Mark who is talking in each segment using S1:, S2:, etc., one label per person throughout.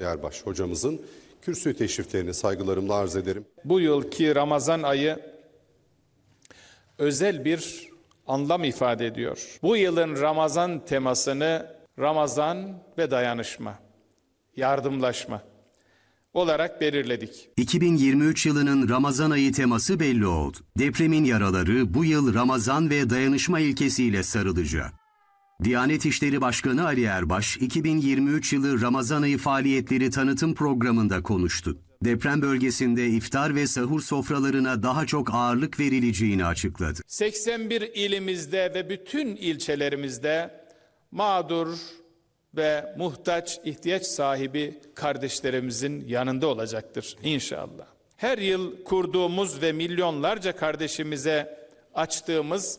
S1: Erbaş hocamızın kürsü teşriflerini saygılarımla arz ederim.
S2: Bu yılki Ramazan ayı özel bir anlam ifade ediyor. Bu yılın Ramazan temasını Ramazan ve dayanışma, yardımlaşma olarak belirledik.
S1: 2023 yılının Ramazan ayı teması belli oldu. Depremin yaraları bu yıl Ramazan ve dayanışma ilkesiyle sarılacak. Diyanet İşleri Başkanı Ali Erbaş, 2023 yılı Ramazan ayı faaliyetleri tanıtım programında konuştu. Deprem bölgesinde iftar ve sahur sofralarına daha çok ağırlık verileceğini açıkladı.
S2: 81 ilimizde ve bütün ilçelerimizde mağdur ve muhtaç ihtiyaç sahibi kardeşlerimizin yanında olacaktır inşallah. Her yıl kurduğumuz ve milyonlarca kardeşimize açtığımız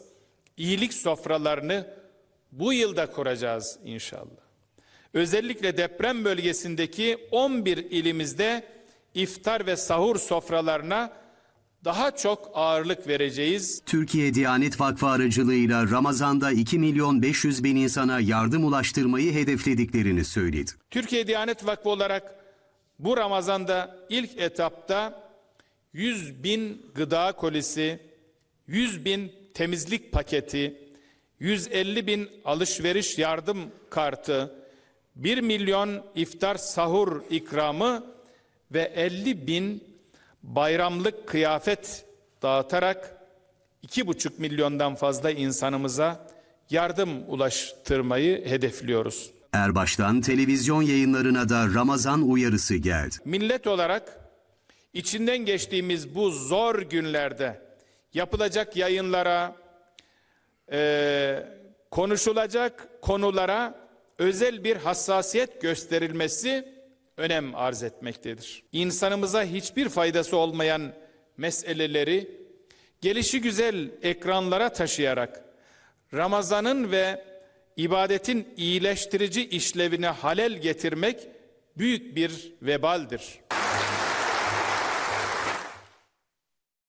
S2: iyilik sofralarını bu yılda kuracağız inşallah. Özellikle deprem bölgesindeki 11 ilimizde iftar ve sahur sofralarına daha çok ağırlık vereceğiz.
S1: Türkiye Diyanet Vakfı aracılığıyla Ramazan'da 2 milyon 500 bin insana yardım ulaştırmayı hedeflediklerini söyledi.
S2: Türkiye Diyanet Vakfı olarak bu Ramazan'da ilk etapta 100 bin gıda kolisi, 100 bin temizlik paketi, 150 bin alışveriş yardım kartı, 1 milyon iftar sahur ikramı ve 50 bin bayramlık kıyafet dağıtarak 2,5 milyondan fazla insanımıza yardım ulaştırmayı hedefliyoruz.
S1: Erbaş'tan televizyon yayınlarına da Ramazan uyarısı geldi.
S2: Millet olarak içinden geçtiğimiz bu zor günlerde yapılacak yayınlara, e, konuşulacak konulara özel bir hassasiyet gösterilmesi önem arz etmektedir. İnsanımıza hiçbir faydası olmayan meseleleri gelişi güzel ekranlara taşıyarak Ramazan'ın ve ibadetin iyileştirici işlevine halel getirmek büyük bir vebaldir.